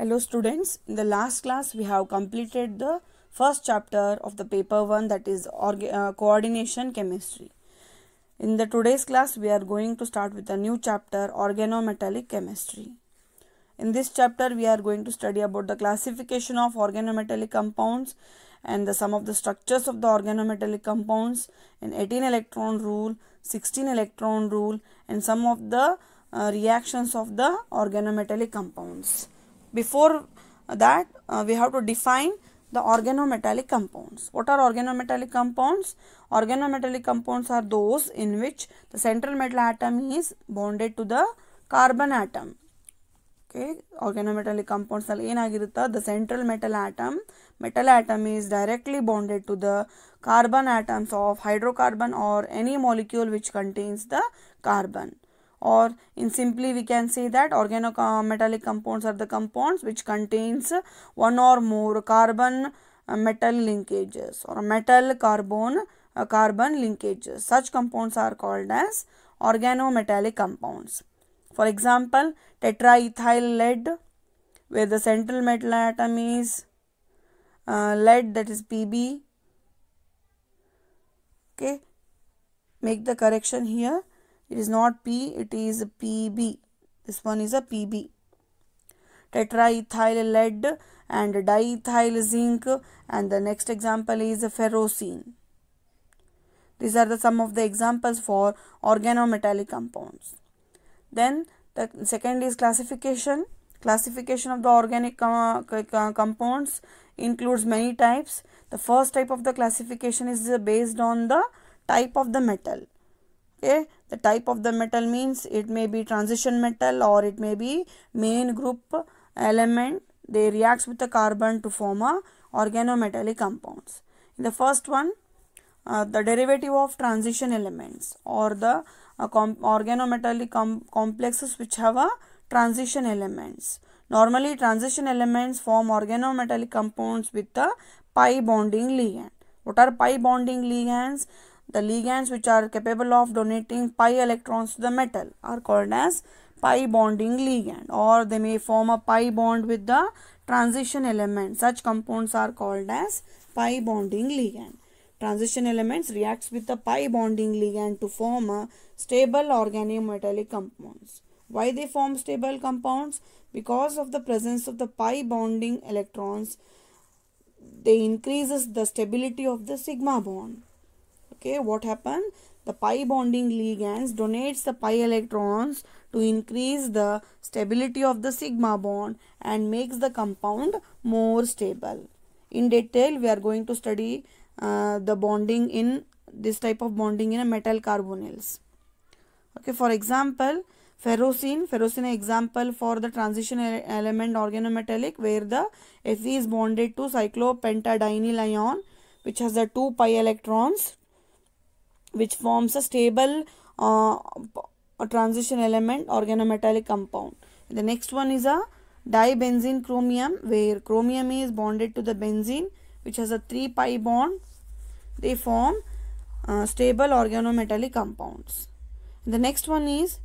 Hello students, in the last class we have completed the first chapter of the paper 1 that is uh, coordination chemistry. In the today's class we are going to start with a new chapter organometallic chemistry. In this chapter we are going to study about the classification of organometallic compounds and the sum of the structures of the organometallic compounds and 18 electron rule, 16 electron rule and some of the uh, reactions of the organometallic compounds. Before that uh, we have to define the organometallic compounds. What are organometallic compounds? Organometallic compounds are those in which the central metal atom is bonded to the carbon atom. Okay, organometallic compounds are the the central metal Metal atom is directly bonded to the carbon atoms of hydrocarbon or any molecule which contains the carbon or in simply we can say that organometallic compounds are the compounds which contains one or more carbon uh, metal linkages or metal carbon uh, carbon linkages such compounds are called as organometallic compounds for example tetraethyl lead where the central metal atom is uh, lead that is pb okay make the correction here it is not P, it is PB. This one is a PB. Tetraethyl lead and diethyl zinc and the next example is ferrocene. These are the some of the examples for organometallic compounds. Then the second is classification. Classification of the organic com compounds includes many types. The first type of the classification is based on the type of the metal. Okay, the type of the metal means it may be transition metal or it may be main group element they reacts with the carbon to form a organometallic compounds in the first one uh, the derivative of transition elements or the uh, com organometallic com complexes which have a transition elements normally transition elements form organometallic compounds with the pi bonding ligand what are pi bonding ligands the ligands which are capable of donating pi electrons to the metal are called as pi bonding ligand or they may form a pi bond with the transition element. Such compounds are called as pi bonding ligand. Transition elements reacts with the pi bonding ligand to form a stable organometallic compounds. Why they form stable compounds? Because of the presence of the pi bonding electrons, they increases the stability of the sigma bond okay what happened the pi bonding ligands donates the pi electrons to increase the stability of the sigma bond and makes the compound more stable in detail we are going to study uh, the bonding in this type of bonding in a metal carbonyls okay for example ferrocene ferrocene example for the transition element organometallic where the fe is bonded to cyclopentadienyl ion which has the two pi electrons which forms a stable uh, transition element organometallic compound. The next one is a dibenzene chromium where chromium is bonded to the benzene which has a 3 pi bond. They form uh, stable organometallic compounds. The next one is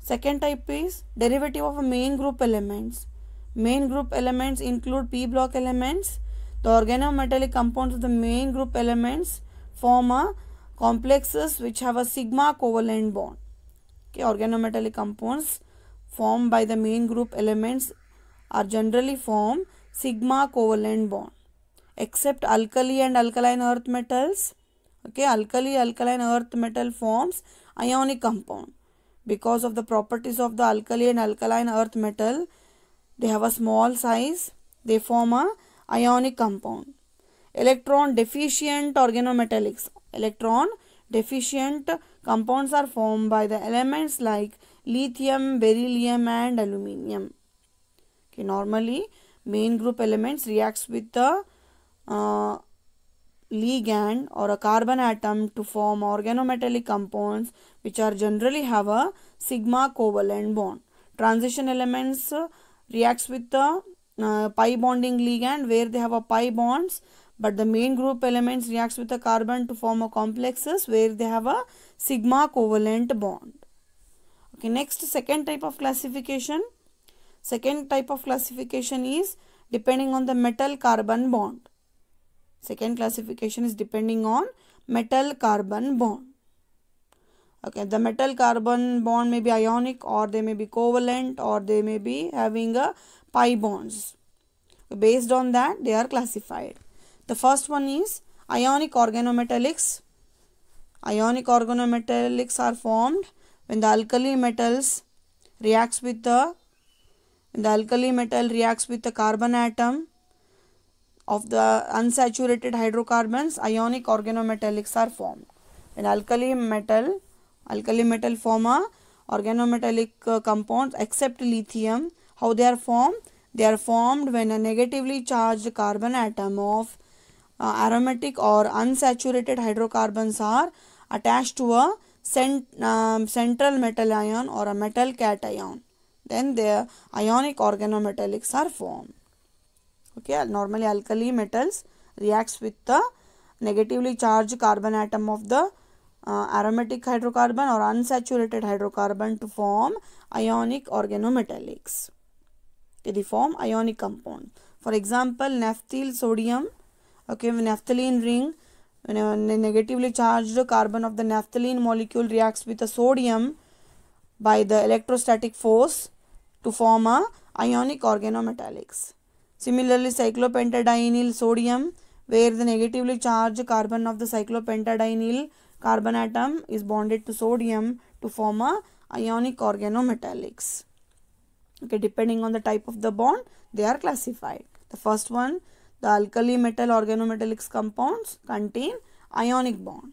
second type is derivative of main group elements. Main group elements include p block elements. The organometallic compounds of the main group elements form a complexes which have a sigma covalent bond. Okay, organometallic compounds formed by the main group elements are generally form sigma covalent bond except alkali and alkaline earth metals. Okay, alkali alkaline earth metal forms ionic compound because of the properties of the alkali and alkaline earth metal they have a small size they form a ionic compound electron deficient organometallics electron deficient compounds are formed by the elements like lithium, beryllium and aluminium. Okay, normally main group elements reacts with the uh, ligand or a carbon atom to form organometallic compounds which are generally have a sigma covalent bond. Transition elements uh, reacts with the uh, pi bonding ligand where they have a pi bonds but the main group elements reacts with the carbon to form a complexes where they have a sigma covalent bond. Okay, next second type of classification. Second type of classification is depending on the metal carbon bond. Second classification is depending on metal carbon bond. Okay, the metal carbon bond may be ionic or they may be covalent or they may be having a pi bonds. Based on that, they are classified. The first one is ionic organometallics. Ionic organometallics are formed when the alkali metals reacts with the the alkali metal reacts with the carbon atom of the unsaturated hydrocarbons ionic organometallics are formed when alkali metal alkali metal form a organometallic uh, compounds except lithium how they are formed they are formed when a negatively charged carbon atom of aromatic or unsaturated hydrocarbons are attached to a cent, uh, central metal ion or a metal cation. Then their ionic organometallics are formed. Okay, normally alkali metals reacts with the negatively charged carbon atom of the uh, aromatic hydrocarbon or unsaturated hydrocarbon to form ionic organometallics. They form ionic compound. For example, naphthyl sodium okay when naphthalene ring when a uh, negatively charged carbon of the naphthalene molecule reacts with a sodium by the electrostatic force to form a ionic organometallics. Similarly, cyclopentadienyl sodium where the negatively charged carbon of the cyclopentadienyl carbon atom is bonded to sodium to form a ionic organometallics. Okay, depending on the type of the bond, they are classified. The first one the alkali metal organometallic compounds contain ionic bond.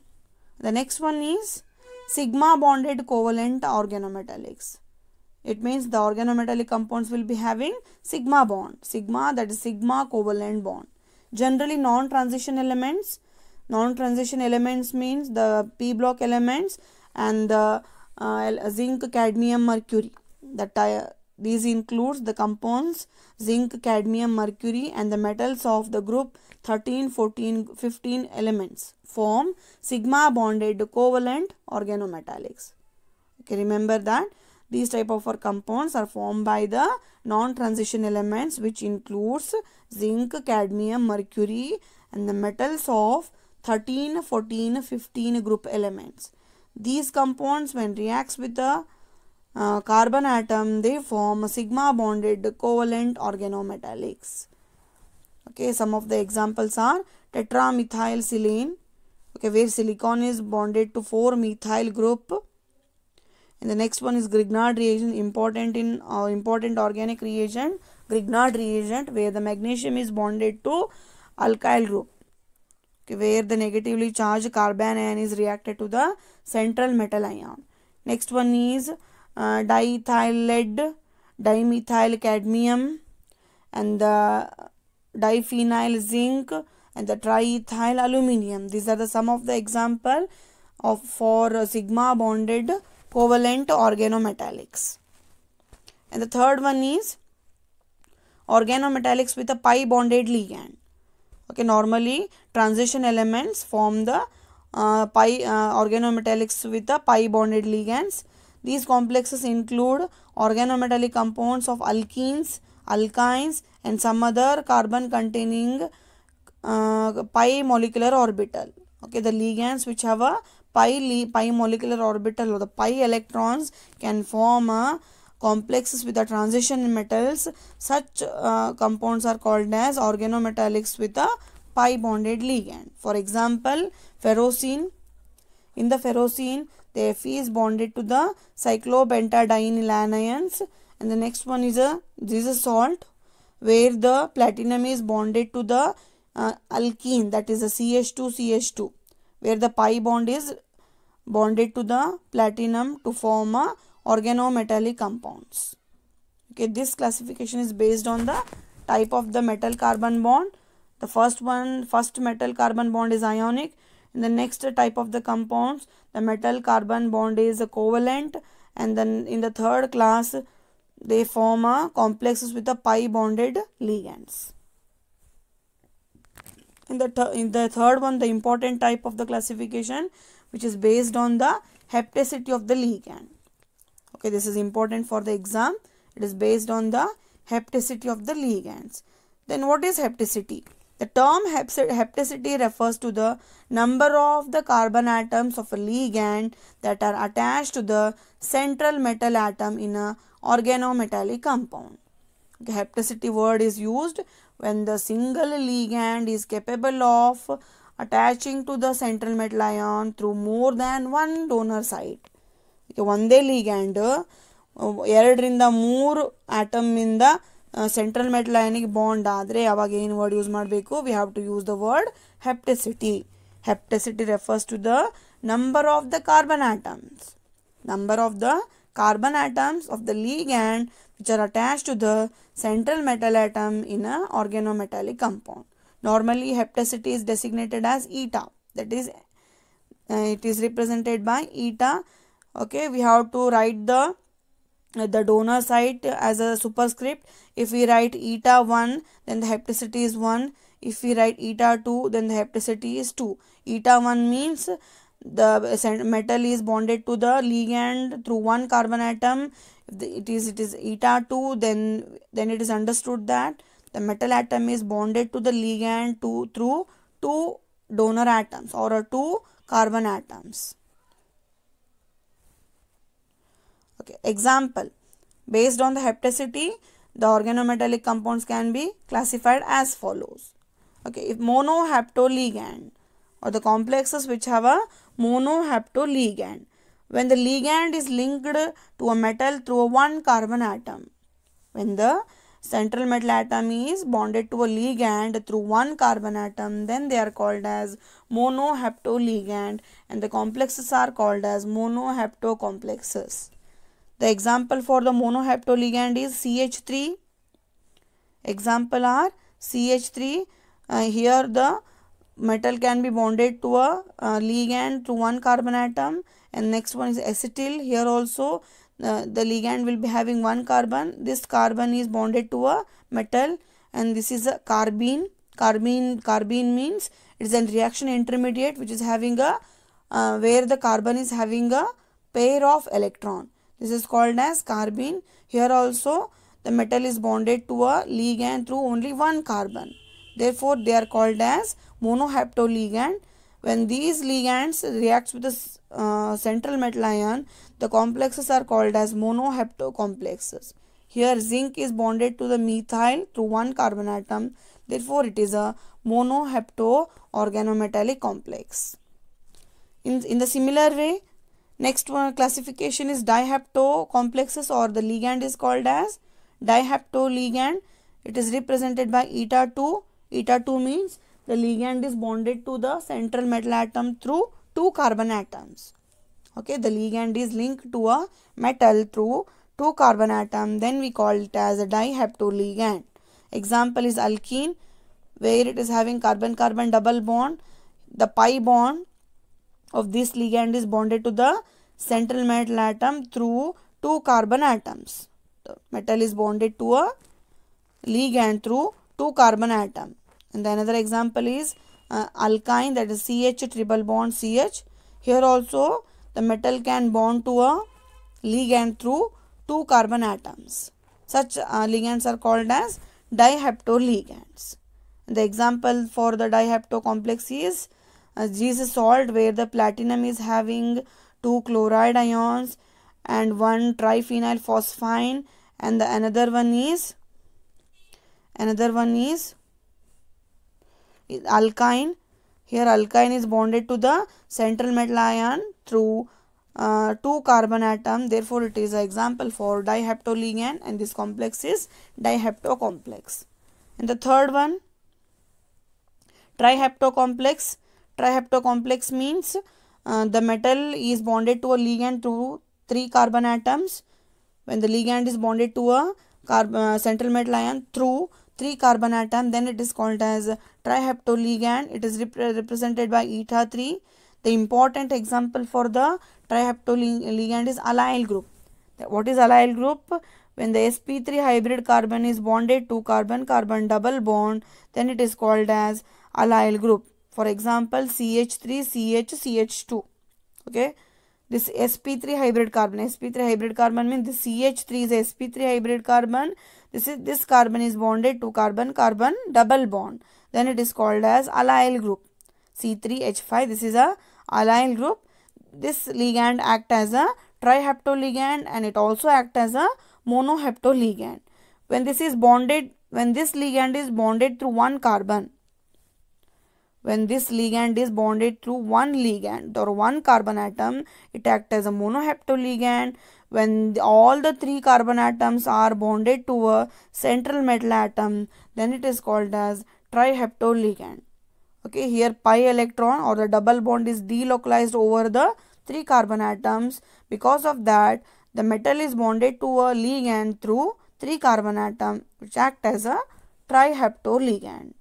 The next one is sigma bonded covalent organometallics. It means the organometallic compounds will be having sigma bond. Sigma that is sigma covalent bond. Generally non-transition elements. Non-transition elements means the p block elements and the uh, zinc cadmium mercury that these includes the compounds zinc, cadmium, mercury and the metals of the group 13, 14, 15 elements form sigma bonded covalent organometallics. Okay, remember that these type of compounds are formed by the non-transition elements which includes zinc, cadmium, mercury and the metals of 13, 14, 15 group elements. These compounds when reacts with the uh, carbon atom they form sigma bonded covalent organometallics okay some of the examples are tetramethylsilane okay where silicon is bonded to 4 methyl group and the next one is grignard reagent important in uh, important organic reagent grignard reagent where the magnesium is bonded to alkyl group okay, where the negatively charged carbon ion is reacted to the central metal ion next one is uh, diethyl lead dimethyl cadmium and the diphenyl zinc and the triethyl aluminium these are the some of the example of for uh, sigma bonded covalent organometallics and the third one is organometallics with a pi bonded ligand okay normally transition elements form the uh, pi uh, organometallics with the pi bonded ligands these complexes include organometallic compounds of alkenes, alkynes and some other carbon containing uh, pi molecular orbital. Okay, the ligands which have a pi, pi molecular orbital or the pi electrons can form a uh, complexes with the transition metals. Such uh, compounds are called as organometallics with a pi bonded ligand. For example, ferrocene. In the ferrocene, the Fe is bonded to the cyclobentadienyl anions and the next one is a this is a salt where the platinum is bonded to the uh, alkene that is a CH2 CH2 where the pi bond is bonded to the platinum to form a organometallic compounds. Okay, this classification is based on the type of the metal carbon bond. The first one, first metal carbon bond is ionic. And the next type of the compounds, the metal carbon bond is covalent and then in the third class they form a complexes with the pi bonded ligands. In the, in the third one the important type of the classification which is based on the hepticity of the ligand. Okay this is important for the exam. It is based on the hepticity of the ligands. Then what is hepticity? The term heptacity refers to the number of the carbon atoms of a ligand that are attached to the central metal atom in a organometallic compound. The heptacity word is used when the single ligand is capable of attaching to the central metal ion through more than one donor site. One day ligand, uh, in the more atom in the central metal ionic bond aadre avagain word use maadbeku we have to use the word hepticity hepticity refers to the number of the carbon atoms number of the carbon atoms of the ligand which are attached to the central metal atom in a organometallic compound normally hepticity is designated as eta that is uh, it is represented by eta okay we have to write the the donor side as a superscript if we write eta 1 then the hepticity is 1 if we write eta 2 then the hepticity is 2 eta 1 means the metal is bonded to the ligand through one carbon atom it is it is eta 2 then then it is understood that the metal atom is bonded to the ligand to through two donor atoms or two carbon atoms Okay. Example, based on the hepticity, the organometallic compounds can be classified as follows. Okay, if monoheptoligand or the complexes which have a monoheptoligand, when the ligand is linked to a metal through a one carbon atom, when the central metal atom is bonded to a ligand through one carbon atom, then they are called as monoheptoligand, and the complexes are called as complexes. The example for the monoheptoligand is CH3. Example are CH3. Uh, here the metal can be bonded to a uh, ligand to one carbon atom and next one is acetyl. Here also uh, the ligand will be having one carbon. This carbon is bonded to a metal and this is a carbene. Carbene, carbene means it is a reaction intermediate which is having a uh, where the carbon is having a pair of electron this is called as carbene. Here also the metal is bonded to a ligand through only one carbon. Therefore, they are called as monoheptoligand. When these ligands reacts with the uh, central metal ion, the complexes are called as complexes. Here zinc is bonded to the methyl through one carbon atom. Therefore, it is a monohepto organometallic complex. In, in the similar way, Next one classification is dihapto complexes or the ligand is called as dihaptoligand. ligand. It is represented by eta 2. Eta 2 means the ligand is bonded to the central metal atom through two carbon atoms. Okay, the ligand is linked to a metal through two carbon atom. Then we call it as a dihaptoligand. ligand. Example is alkene where it is having carbon-carbon double bond. The pi bond of this ligand is bonded to the central metal atom through two carbon atoms. The metal is bonded to a ligand through two carbon atom. And the another example is uh, alkyne that is CH triple bond CH. Here also the metal can bond to a ligand through two carbon atoms. Such uh, ligands are called as diheptoligands. The example for the dihepto complex is uh, is salt where the platinum is having two chloride ions and one triphenyl phosphine and the another one is another one is, is alkyne here alkyne is bonded to the central metal ion through uh, two carbon atom therefore it is an example for diheptoligand and this complex is dihepto complex and the third one trihepto complex Triheptocomplex means uh, the metal is bonded to a ligand through three carbon atoms. When the ligand is bonded to a uh, central metal ion through three carbon atom, then it is called as triheptoligand. It is rep represented by eta 3. The important example for the triheptoligand is allyl group. What is allyl group? When the sp3 hybrid carbon is bonded to carbon-carbon double bond, then it is called as allyl group. For example, CH3, CH, CH2. Okay. This sp3 hybrid carbon sp3 hybrid carbon means this ch3 is sp3 hybrid carbon this is this carbon is bonded to carbon carbon double bond then it is called as allyl group c3h5 this is a allyl group this ligand act as a triheptoligand and it also act as a monoheptoligand when this is bonded when this ligand is bonded through one carbon when this ligand is bonded to one ligand or one carbon atom it acts as a monoheptoligand when all the three carbon atoms are bonded to a central metal atom then it is called as triheptoligand okay here pi electron or the double bond is delocalized over the three carbon atoms because of that the metal is bonded to a ligand through three carbon atom which act as a triheptoligand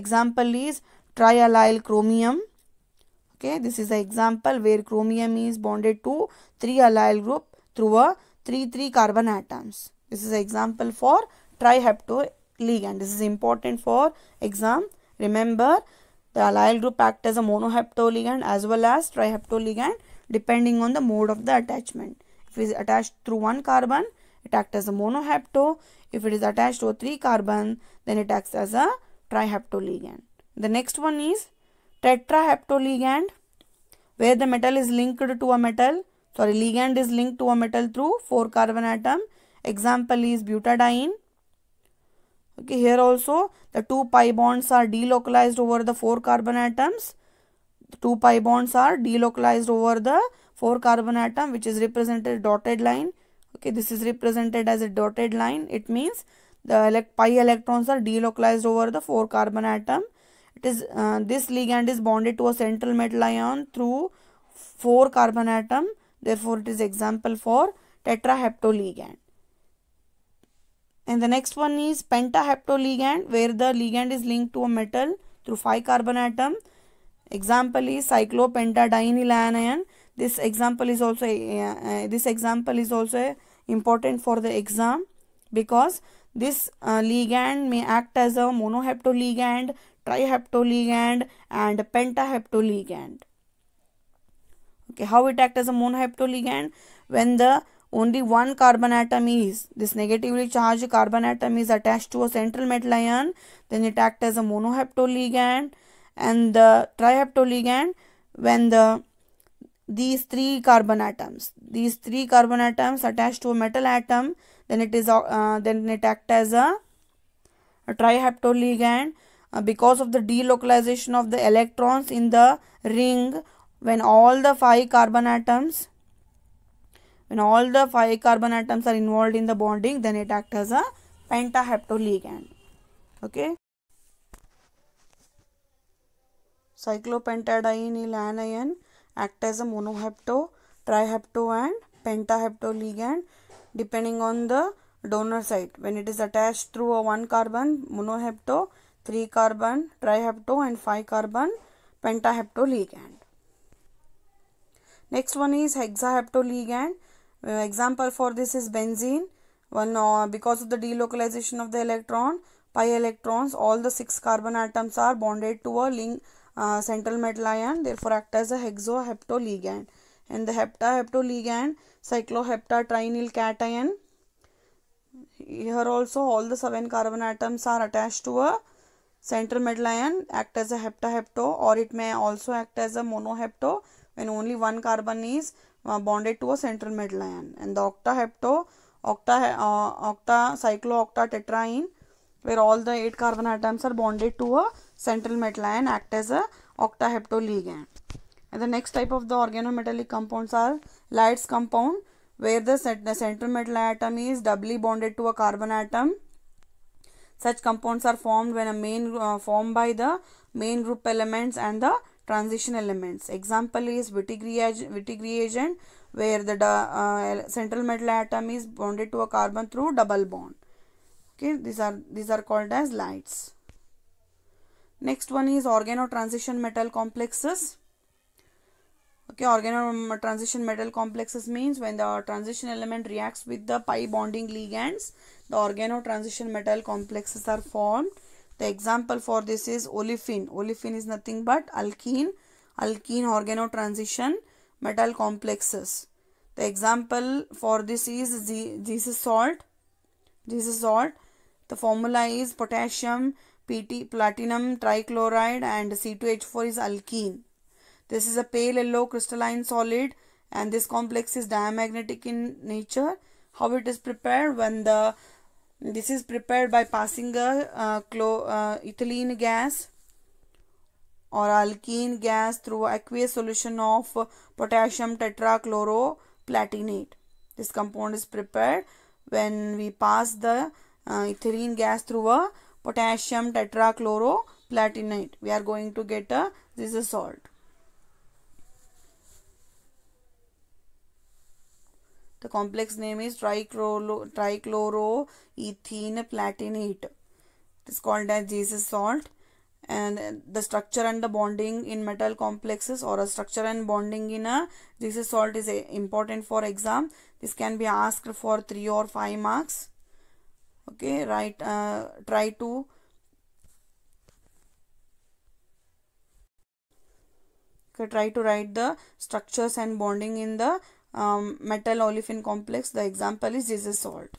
example is triallyl chromium okay this is the example where chromium is bonded to three allyl group through a 3 3 carbon atoms this is example for trihepto ligand this is important for exam remember the allyl group act as a monohepto ligand as well as trihepto ligand depending on the mode of the attachment if it is attached through one carbon it acts as a monohepto if it is attached to three carbon then it acts as a trihepto ligand the next one is tetraheptoligand where the metal is linked to a metal sorry ligand is linked to a metal through 4 carbon atom. Example is butadiene. Okay, here also the 2 pi bonds are delocalized over the 4 carbon atoms. The 2 pi bonds are delocalized over the 4 carbon atom which is represented dotted line. Okay, this is represented as a dotted line. It means the pi electrons are delocalized over the 4 carbon atom it is uh, this ligand is bonded to a central metal ion through four carbon atom. Therefore, it is example for tetraheptoligand. And the next one is pentaheptoligand where the ligand is linked to a metal through 5 carbon atom. Example is cyclopentadienyl anion. This example is also uh, uh, this example is also important for the exam because this uh, ligand may act as a monoheptoligand triheptoligand and pentaheptoligand okay how it acts as a monoheptoligand when the only one carbon atom is this negatively charged carbon atom is attached to a central metal ion then it acts as a monoheptoligand and the triheptoligand when the these three carbon atoms these three carbon atoms attached to a metal atom then it is uh, then it acts as a, a triheptoligand uh, because of the delocalization of the electrons in the ring when all the five carbon atoms when all the five carbon atoms are involved in the bonding then it acts as a pentaheptoligand okay cyclopentadienyl anion act as a monohepto trihepto and pentaheptoligand depending on the donor site when it is attached through a one carbon monohepto 3 carbon trihepto and 5 carbon pentahepto ligand. Next one is hexahepto ligand. Example for this is benzene. One because of the delocalization of the electron, pi electrons, all the six carbon atoms are bonded to a link uh, central metal ion. Therefore, act as a hexohepto ligand. And the heptahepto ligand, cycloheptatrinyl cation. Here also, all the seven carbon atoms are attached to a Central midline act as a heptahepto or it may also act as a monohepto when only one carbon is uh, bonded to a central midline. And the octahepto, octa, uh, octa, cycloocta, tetraene where all the 8 carbon atoms are bonded to a central midline act as a octahepto ligand. And the next type of the organometallic compounds are Light's compound where the, the central metal atom is doubly bonded to a carbon atom such compounds are formed when a main uh, formed by the main group elements and the transition elements. Example is Wittig reagent where the uh, uh, central metal atom is bonded to a carbon through double bond. Okay, these are these are called as lights. Next one is organotransition metal complexes. Okay, organotransition um, metal complexes means when the transition element reacts with the pi bonding ligands, the organotransition metal complexes are formed. The example for this is olefin. Olefin is nothing but alkene, alkene organotransition metal complexes. The example for this is is salt. is salt. The formula is potassium, PT, platinum trichloride and C2H4 is alkene. This is a pale yellow crystalline solid and this complex is diamagnetic in nature. How it is prepared? When the this is prepared by passing a uh, uh, ethylene gas or alkene gas through aqueous solution of potassium tetrachloroplatinate. This compound is prepared when we pass the uh, ethylene gas through a potassium tetrachloroplatinate. We are going to get a this is a salt. The complex name is trichloroethene platinate. It is called as Jesus salt. And the structure and the bonding in metal complexes or a structure and bonding in a Jesus salt is eh, important for exam. This can be asked for 3 or 5 marks. Okay, right. Uh, try to try to write the structures and bonding in the um, metal olefin complex the example is is salt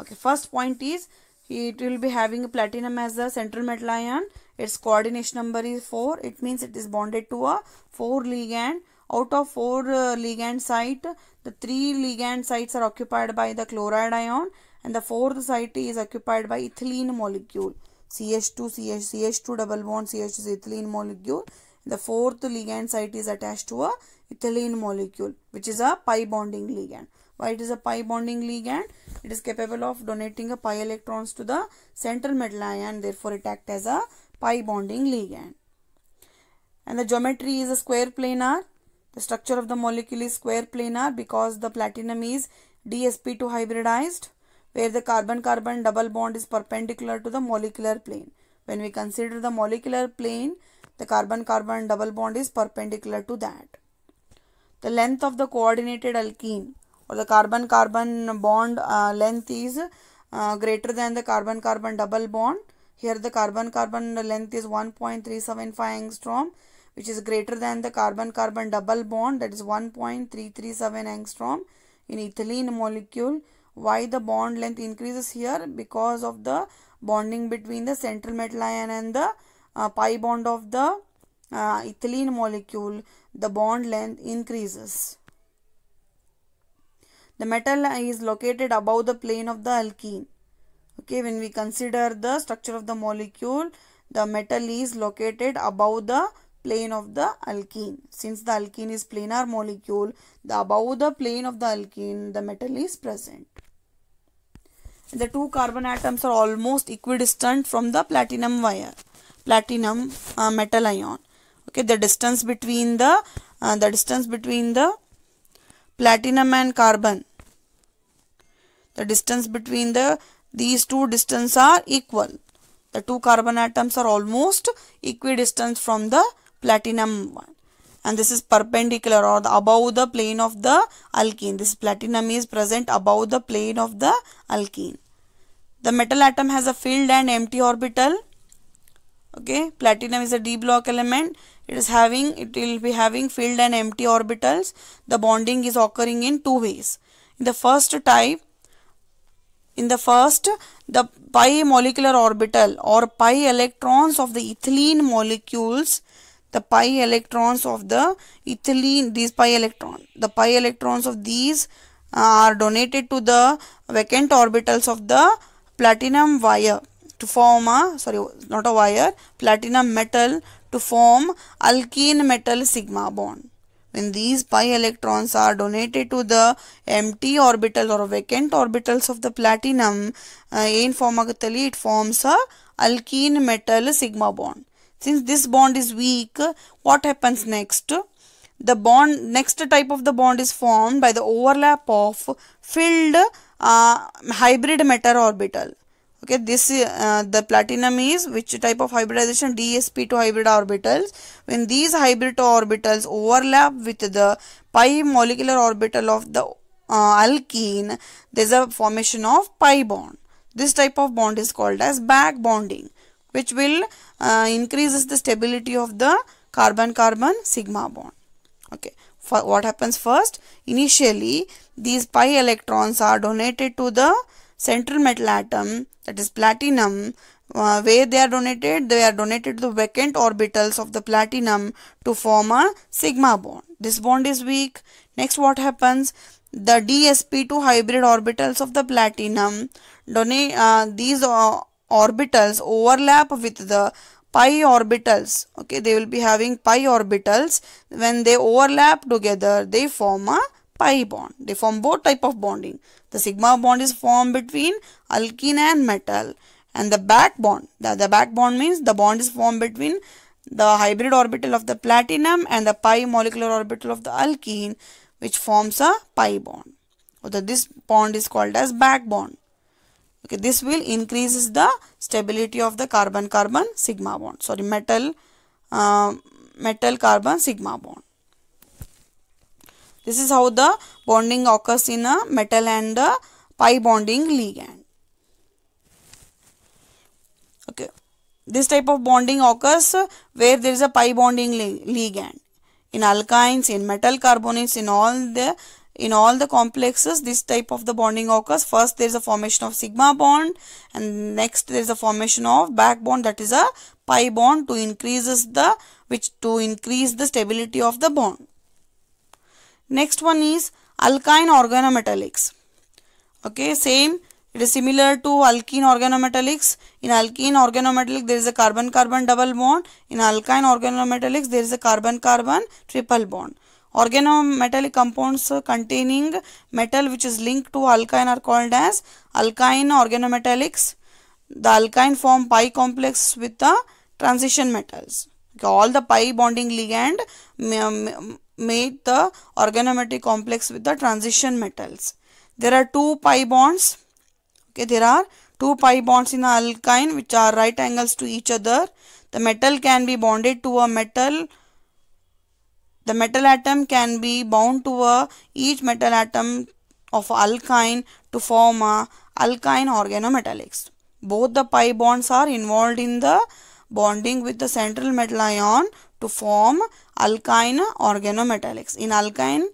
okay first point is it will be having platinum as the central metal ion its coordination number is 4 it means it is bonded to a 4 ligand out of 4 uh, ligand site the 3 ligand sites are occupied by the chloride ion and the fourth site is occupied by ethylene molecule CH2 CH CH2 double bond CH is ethylene molecule the fourth ligand site is attached to a ethylene molecule which is a pi bonding ligand. Why it is a pi bonding ligand? It is capable of donating a pi electrons to the central metal ion therefore it acts as a pi bonding ligand. And the geometry is a square planar. The structure of the molecule is square planar because the platinum is DsP2 hybridized where the carbon-carbon double bond is perpendicular to the molecular plane. When we consider the molecular plane, the carbon-carbon double bond is perpendicular to that the length of the coordinated alkene or the carbon-carbon bond uh, length is uh, greater than the carbon-carbon double bond. Here the carbon-carbon length is 1.375 angstrom which is greater than the carbon-carbon double bond that is 1.337 angstrom in ethylene molecule. Why the bond length increases here? Because of the bonding between the central metal ion and the uh, pi bond of the uh, ethylene molecule, the bond length increases. The metal is located above the plane of the alkene. Okay, when we consider the structure of the molecule, the metal is located above the plane of the alkene. Since the alkene is planar molecule, the above the plane of the alkene, the metal is present. The two carbon atoms are almost equidistant from the platinum wire, platinum uh, metal ion okay the distance between the uh, the distance between the platinum and carbon the distance between the these two distance are equal the two carbon atoms are almost equidistant from the platinum one and this is perpendicular or the, above the plane of the alkene this platinum is present above the plane of the alkene the metal atom has a filled and empty orbital okay platinum is a d block element it is having it will be having filled and empty orbitals the bonding is occurring in two ways in the first type in the first the pi molecular orbital or pi electrons of the ethylene molecules the pi electrons of the ethylene these pi electron the pi electrons of these uh, are donated to the vacant orbitals of the platinum wire to form a sorry not a wire platinum metal to form alkene metal sigma bond when these pi electrons are donated to the empty orbital or vacant orbitals of the platinum in uh, form it forms a alkene metal sigma bond since this bond is weak what happens next the bond next type of the bond is formed by the overlap of filled uh, hybrid metal orbital okay this uh, the platinum is which type of hybridization dsp2 hybrid orbitals when these hybrid orbitals overlap with the pi molecular orbital of the uh, alkene there's a formation of pi bond this type of bond is called as back bonding which will uh, increases the stability of the carbon carbon sigma bond okay For what happens first initially these pi electrons are donated to the central metal atom that is platinum uh, where they are donated they are donated to the vacant orbitals of the platinum to form a sigma bond this bond is weak next what happens the dsp2 hybrid orbitals of the platinum donate uh, these uh, orbitals overlap with the pi orbitals okay they will be having pi orbitals when they overlap together they form a pi bond. They form both type of bonding. The sigma bond is formed between alkene and metal and the back bond. The, the back bond means the bond is formed between the hybrid orbital of the platinum and the pi molecular orbital of the alkene which forms a pi bond. So this bond is called as back bond. Okay, this will increases the stability of the carbon carbon sigma bond. Sorry, metal uh, metal carbon sigma bond. This is how the bonding occurs in a metal and a pi bonding ligand. Okay. This type of bonding occurs where there is a pi bonding ligand. In alkynes, in metal carbonates, in all the in all the complexes this type of the bonding occurs first there is a formation of sigma bond and next there is a formation of back bond that is a pi bond to increases the which to increase the stability of the bond Next one is alkyne organometallics. Okay, same. It is similar to alkene organometallics. In alkene organometallic, there is a carbon-carbon double bond. In alkyne organometallics, there is a carbon-carbon triple bond. Organometallic compounds containing metal which is linked to alkyne are called as alkyne organometallics. The alkyne form pi complex with the transition metals. Okay, all the pi bonding ligand made the organometallic complex with the transition metals. There are two pi bonds. Okay, there are two pi bonds in the alkyne which are right angles to each other. The metal can be bonded to a metal. The metal atom can be bound to a each metal atom of alkyne to form a alkyne organometallics. Both the pi bonds are involved in the bonding with the central metal ion to form alkyne organometallics. In alkyne,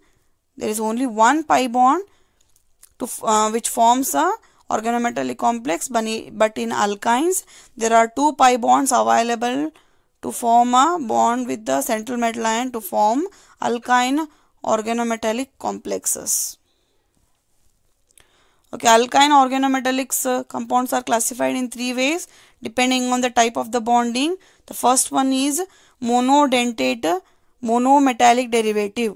there is only one pi bond to, uh, which forms a organometallic complex but in alkynes there are two pi bonds available to form a bond with the central metal ion to form alkyne organometallic complexes. Okay, alkyne organometallics uh, compounds are classified in three ways depending on the type of the bonding. The first one is monodentate monometallic derivative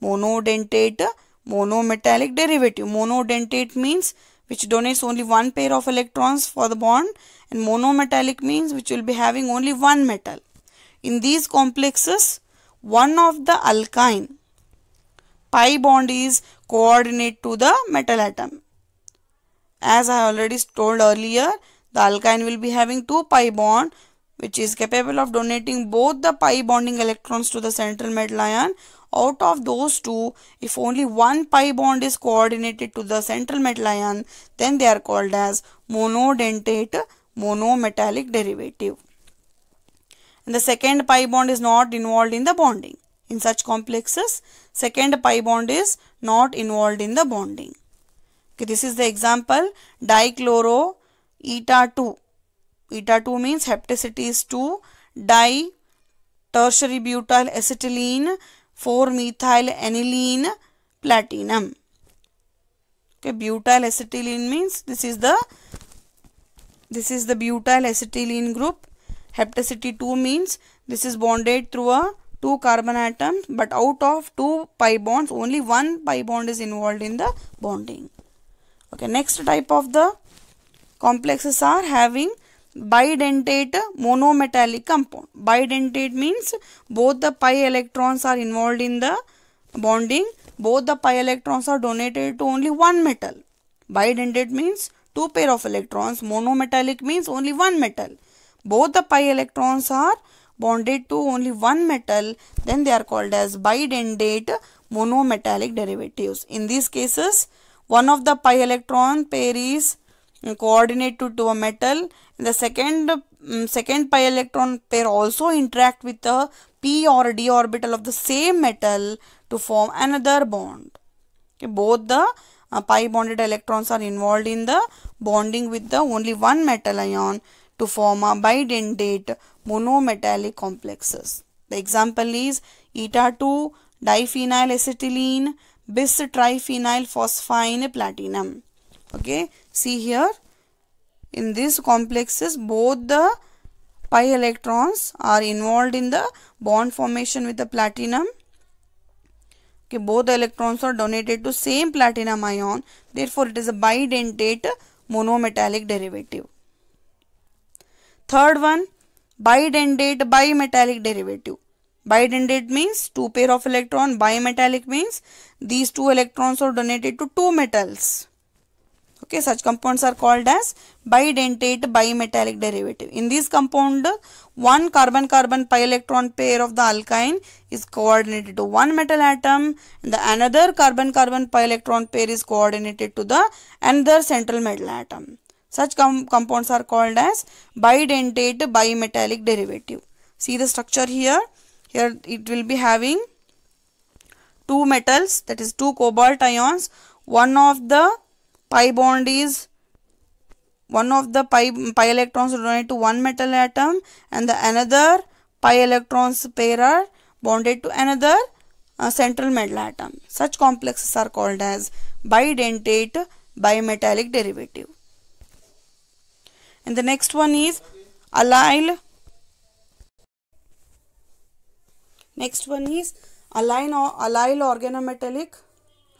monodentate monometallic derivative monodentate means which donates only one pair of electrons for the bond and monometallic means which will be having only one metal in these complexes one of the alkyne pi bond is coordinate to the metal atom as I already told earlier, the alkyne will be having two pi bond which is capable of donating both the pi bonding electrons to the central metal ion. Out of those two, if only one pi bond is coordinated to the central metal ion, then they are called as monodentate monometallic derivative. And the second pi bond is not involved in the bonding. In such complexes, second pi bond is not involved in the bonding. Okay, this is the example dichloro eta 2 Eta 2 means heptacity is 2 di tertiary butyl acetylene 4 methyl aniline platinum. Okay, butyl acetylene means this is the this is the butyl acetylene group. Heptacity 2 means this is bonded through a 2 carbon atoms but out of 2 pi bonds only one pi bond is involved in the bonding. Okay, next type of the complexes are having bidentate monometallic compound. Bidentate means both the pi electrons are involved in the bonding. Both the pi electrons are donated to only one metal. Bidentate means two pair of electrons. Monometallic means only one metal. Both the pi electrons are bonded to only one metal. Then they are called as bidentate monometallic derivatives. In these cases, one of the pi electron pair is coordinate to, to a metal the second mm, second pi electron pair also interact with the p or d orbital of the same metal to form another bond okay, both the uh, pi bonded electrons are involved in the bonding with the only one metal ion to form a bidentate monometallic complexes the example is eta 2 diphenyl acetylene bis triphenyl phosphine platinum okay See here, in these complexes, both the pi electrons are involved in the bond formation with the platinum. Okay, both the electrons are donated to same platinum ion. Therefore, it is a bidentate monometallic derivative. Third one, bidentate bimetallic derivative. Bidentate means two pair of electron, bimetallic means these two electrons are donated to two metals. Okay, such compounds are called as bidentate bimetallic derivative. In this compound, one carbon-carbon pi electron pair of the alkyne is coordinated to one metal atom. The another carbon-carbon pi electron pair is coordinated to the another central metal atom. Such com compounds are called as bidentate bimetallic derivative. See the structure here. Here it will be having two metals that is two cobalt ions. One of the pi bond is one of the pi, pi electrons donated to one metal atom and the another pi electrons pair are bonded to another uh, central metal atom. Such complexes are called as bidentate bimetallic derivative. And the next one is allyl. Next one is allyl, allyl organometallic.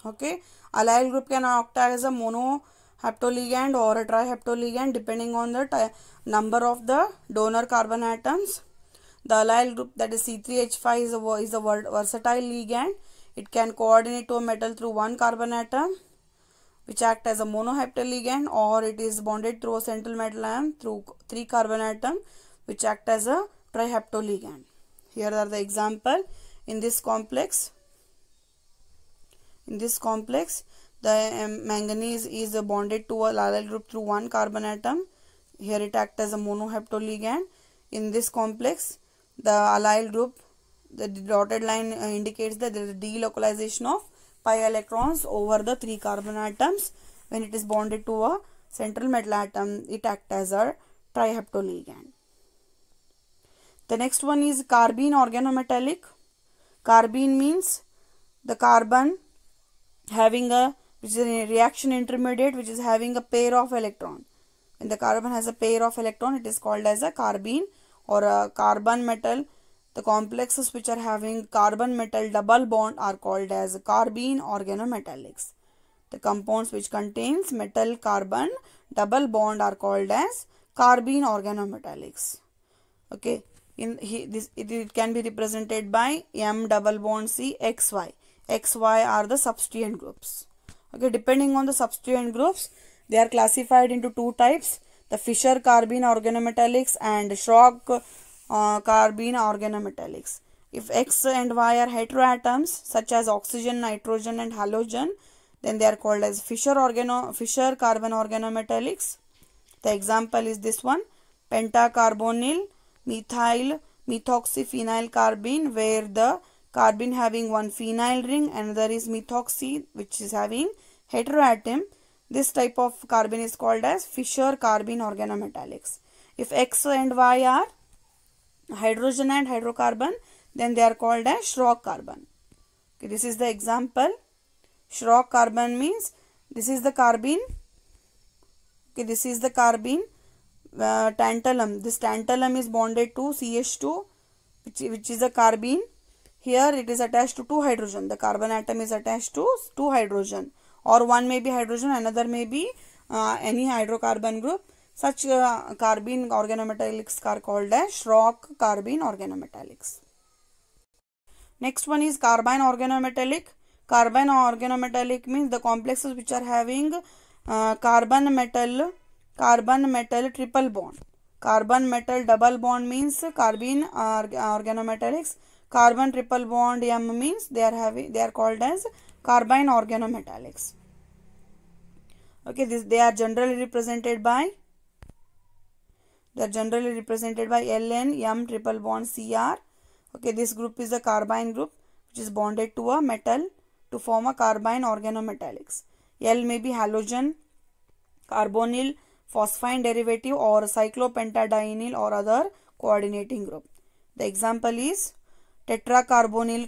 Okay. Allyl group can act as a monoheptoligand or a triheptoligand depending on the number of the donor carbon atoms. The allyl group that is C3H5 is a, is a versatile ligand. It can coordinate to a metal through one carbon atom which act as a monoheptaligand or it is bonded through a central metal ion through three carbon atom which act as a triheptoligand. Here are the example in this complex. In this complex, the um, manganese is bonded to a allyl group through one carbon atom. Here it acts as a monoheptoligand. In this complex, the allyl group, the dotted line uh, indicates that there is delocalization of pi electrons over the three carbon atoms. When it is bonded to a central metal atom, it acts as a triheptoligand. The next one is carbene organometallic. Carbene means the carbon having a which is a reaction intermediate which is having a pair of electron. When the carbon has a pair of electron, it is called as a carbene or a carbon metal. The complexes which are having carbon metal double bond are called as carbene organometallics. The compounds which contains metal carbon double bond are called as carbene organometallics. Okay, in he, this it, it can be represented by M double bond C X Y x, y are the substituent groups. Okay, depending on the substituent groups, they are classified into two types. The Fischer carbene organometallics and Schrock uh, carbene organometallics. If X and Y are heteroatoms such as oxygen, nitrogen and halogen, then they are called as Fischer, organo Fischer carbon organometallics. The example is this one, pentacarbonyl, methyl, methoxyphenyl carbene where the Carbon having one phenyl ring another is methoxy which is having heteroatom this type of carbon is called as Fischer carbene organometallics if X and Y are hydrogen and hydrocarbon then they are called as Schrock carbon okay, this is the example Schrock carbon means this is the carbene okay this is the carbene uh, tantalum this tantalum is bonded to CH2 which, which is a carbene here it is attached to two hydrogen. The carbon atom is attached to two hydrogen or one may be hydrogen, another may be uh, any hydrocarbon group. Such uh, carbene organometallics are called as Schrock carbene organometallics. Next one is carbine organometallic. Carbine organometallic means the complexes which are having uh, carbon metal, carbon metal triple bond. Carbon metal double bond means carbene organometallics carbon triple bond m means they are having they are called as carbine organometallics okay this they are generally represented by they are generally represented by ln m triple bond cr okay this group is a carbine group which is bonded to a metal to form a carbine organometallics l may be halogen carbonyl phosphine derivative or cyclopentadienyl or other coordinating group the example is tetracarbonyl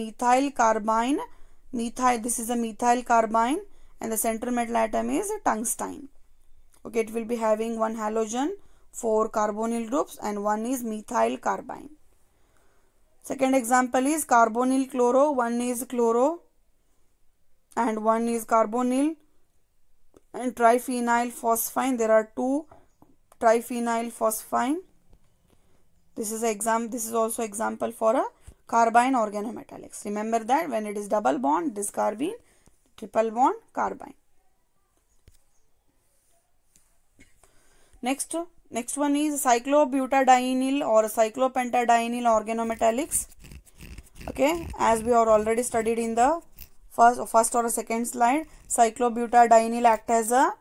methyl carbine methyl this is a methyl carbine and the central metal atom is tungsten okay it will be having one halogen four carbonyl groups and one is methyl carbine second example is carbonyl chloro one is chloro and one is carbonyl and triphenyl phosphine there are two triphenyl phosphine this is exam. This is also example for a carbine organometallics. Remember that when it is double bond, this carbene, triple bond, carbine. Next, next one is cyclobutadienyl or cyclopentadienyl organometallics. Okay, as we are already studied in the first, first or second slide, cyclobutadienyl act as a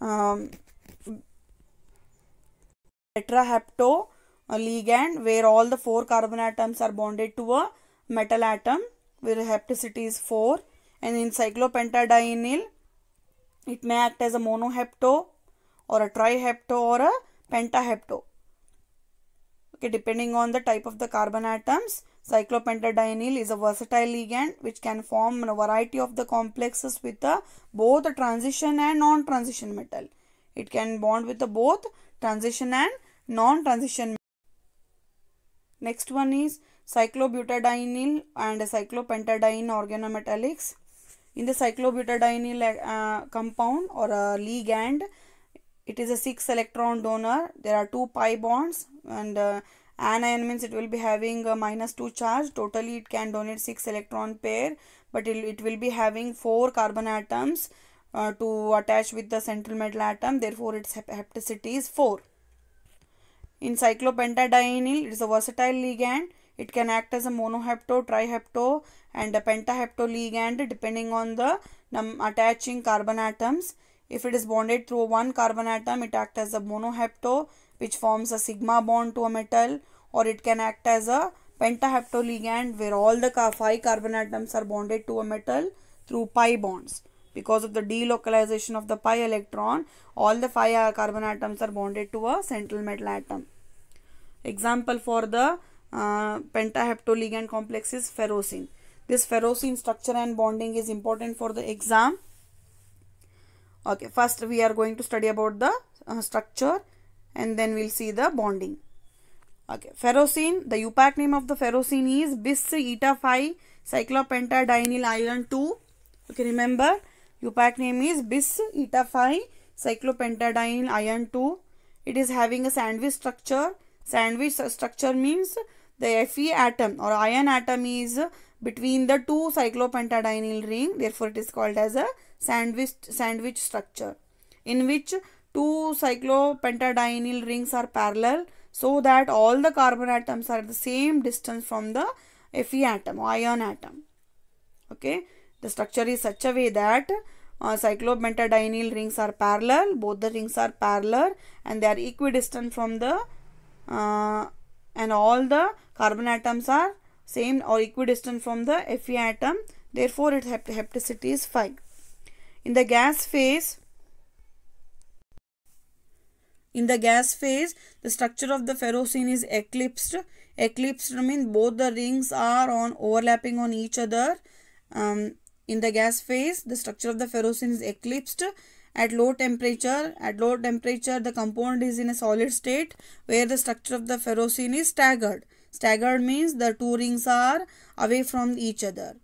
um, tetrahepto a ligand where all the four carbon atoms are bonded to a metal atom where hepticity is 4 and in cyclopentadienyl it may act as a monohepto or a trihepto or a pentahepto okay depending on the type of the carbon atoms cyclopentadienyl is a versatile ligand which can form a variety of the complexes with the, both transition and non-transition metal it can bond with the both transition and non-transition Next one is cyclobutadienyl and cyclopentadiene organometallics. In the cyclobutadienyl uh, compound or a ligand, it is a 6 electron donor. There are 2 pi bonds and uh, anion means it will be having a minus 2 charge. Totally it can donate 6 electron pair but it, it will be having 4 carbon atoms uh, to attach with the central metal atom. Therefore its hapticity is 4. In cyclopentadienyl, it is a versatile ligand. It can act as a monohepto, trihepto and a pentahepto ligand depending on the attaching carbon atoms. If it is bonded through one carbon atom, it acts as a monohepto which forms a sigma bond to a metal or it can act as a pentahepto ligand where all the five carbon atoms are bonded to a metal through pi bonds. Because of the delocalization of the pi electron, all the five carbon atoms are bonded to a central metal atom. Example for the uh, pentaheptoligand complex is ferrocene. This ferrocene structure and bonding is important for the exam. Okay, first we are going to study about the uh, structure and then we'll see the bonding. Okay, ferrocene, the UPAC name of the ferrocene is bis eta 5 cyclopentadienyl iron 2. Okay, remember UPAC name is bis eta 5 cyclopentadienyl iron 2. It is having a sandwich structure Sandwich structure means the Fe atom or ion atom is between the two cyclopentadienyl ring. Therefore, it is called as a sandwich, sandwich structure in which two cyclopentadienyl rings are parallel so that all the carbon atoms are at the same distance from the Fe atom, ion atom. Okay. The structure is such a way that uh, cyclopentadienyl rings are parallel, both the rings are parallel and they are equidistant from the uh, and all the carbon atoms are same or equidistant from the Fe atom therefore its hept hepticity is 5. In the gas phase in the gas phase the structure of the ferrocene is eclipsed. Eclipsed means both the rings are on overlapping on each other. Um, in the gas phase the structure of the ferrocene is eclipsed at low temperature. At low temperature, the compound is in a solid state where the structure of the ferrocene is staggered. Staggered means the two rings are away from each other.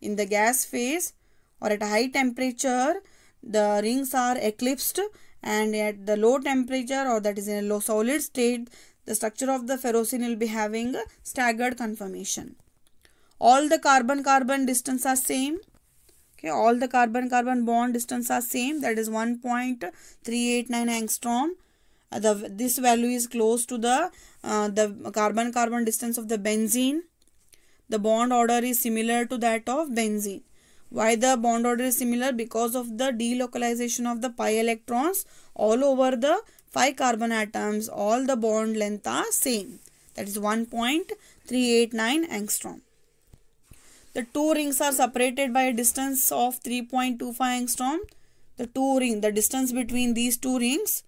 In the gas phase or at high temperature, the rings are eclipsed and at the low temperature or that is in a low solid state, the structure of the ferrocene will be having staggered conformation. All the carbon-carbon distance are same okay all the carbon carbon bond distance are same that is 1.389 angstrom uh, the this value is close to the uh, the carbon carbon distance of the benzene the bond order is similar to that of benzene why the bond order is similar because of the delocalization of the pi electrons all over the 5 carbon atoms all the bond length are same that is 1.389 angstrom the two rings are separated by a distance of 3.25 angstrom. The two ring, the distance between these two rings,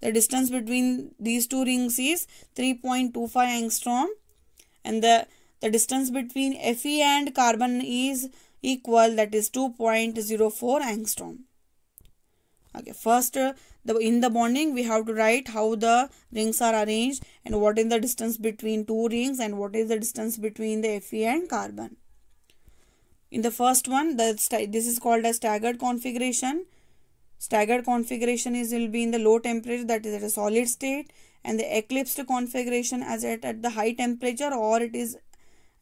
the distance between these two rings is 3.25 angstrom and the, the distance between Fe and carbon is equal that is 2.04 angstrom. Okay, first uh, the in the bonding we have to write how the rings are arranged and what is the distance between two rings and what is the distance between the Fe and carbon in the first one the this is called a staggered configuration staggered configuration is will be in the low temperature that is at a solid state and the eclipsed configuration as at, at the high temperature or it is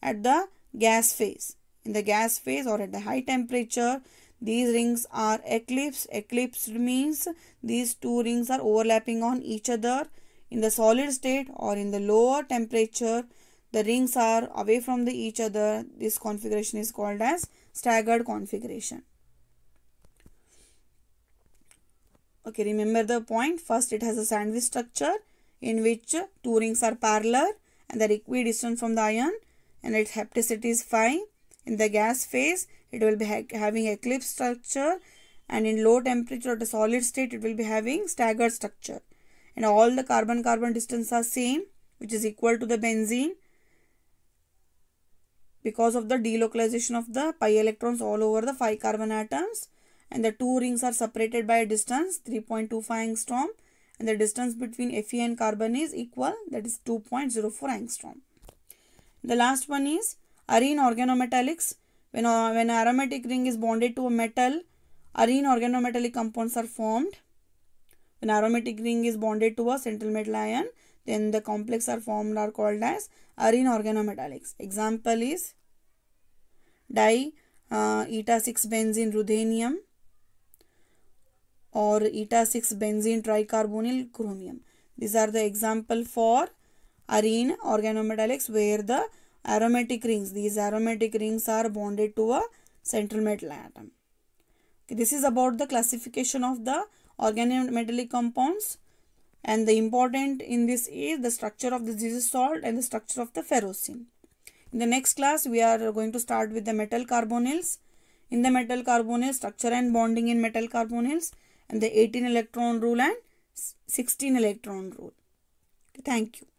at the gas phase in the gas phase or at the high temperature these rings are eclipsed eclipsed means these two rings are overlapping on each other in the solid state or in the lower temperature the rings are away from the each other this configuration is called as staggered configuration okay remember the point first it has a sandwich structure in which two rings are parallel and they're equidistant from the ion and its hepticity is 5 in the gas phase it will be ha having eclipse structure and in low temperature at a solid state it will be having staggered structure and all the carbon carbon distance are same which is equal to the benzene because of the delocalization of the pi electrons all over the 5 carbon atoms and the two rings are separated by a distance 3.25 angstrom and the distance between Fe and carbon is equal that is 2.04 angstrom. The last one is arene organometallics. When, uh, when aromatic ring is bonded to a metal, arene organometallic compounds are formed. When aromatic ring is bonded to a central metal ion, then the complex are formed are called as arene organometallics. Example is di uh, eta 6 benzene ruthenium or eta 6 benzene tricarbonyl chromium. These are the example for arene organometallics where the aromatic rings, these aromatic rings are bonded to a central metal atom. Okay, this is about the classification of the organometallic compounds and the important in this is the structure of the Jesus salt and the structure of the ferrocene. In the next class, we are going to start with the metal carbonyls. In the metal carbonyl structure and bonding in metal carbonyls and the 18 electron rule and 16 electron rule. thank you.